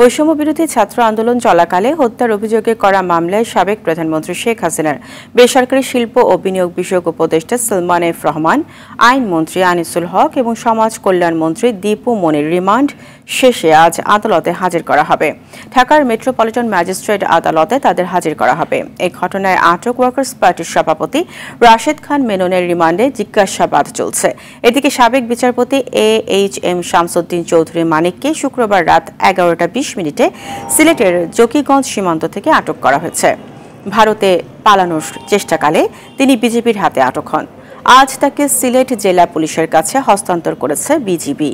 বৈষম্য বিরোধী ছাত্র আন্দোলন চলাকালে হত্যার অভিযোগে করা মামলায় সাবেক প্রধানমন্ত্রী শেখ হাসিনার বেসরকারি শিল্প ও বিনিয়োগ বিষয়ক উপদেষ্টা সলমান এফ রহমান আইনমন্ত্রী আনিসুল হক এবং সমাজ কল্যাণ মন্ত্রী দীপু মনির রিমান্ড শেষে আজ আদালতে হাজির করা হবে ঢাকার মেট্রোপলিটন ম্যাজিস্ট্রেট আদালতে তাদের হাজির করা হবে এই ঘটনায় আটক ওয়ার্কার্স পার্টির সভাপতি রাশেদ খান মেননের রিমান্ডে জিজ্ঞাসাবাদ চলছে এদিকে সাবেক বিচারপতি A H M Shamsuddin Chowdhury মানিককে শুক্রবার রাত এগারোটা বিশ উনিশ মিনিটে সিলেটের জকিগঞ্জ সীমান্ত থেকে আটক করা হয়েছে ভারতে পালানোর চেষ্টাকালে তিনি বিজেপির হাতে আটক হন আজ তাকে সিলেট জেলা পুলিশের কাছে হস্তান্তর করেছে বিজিবি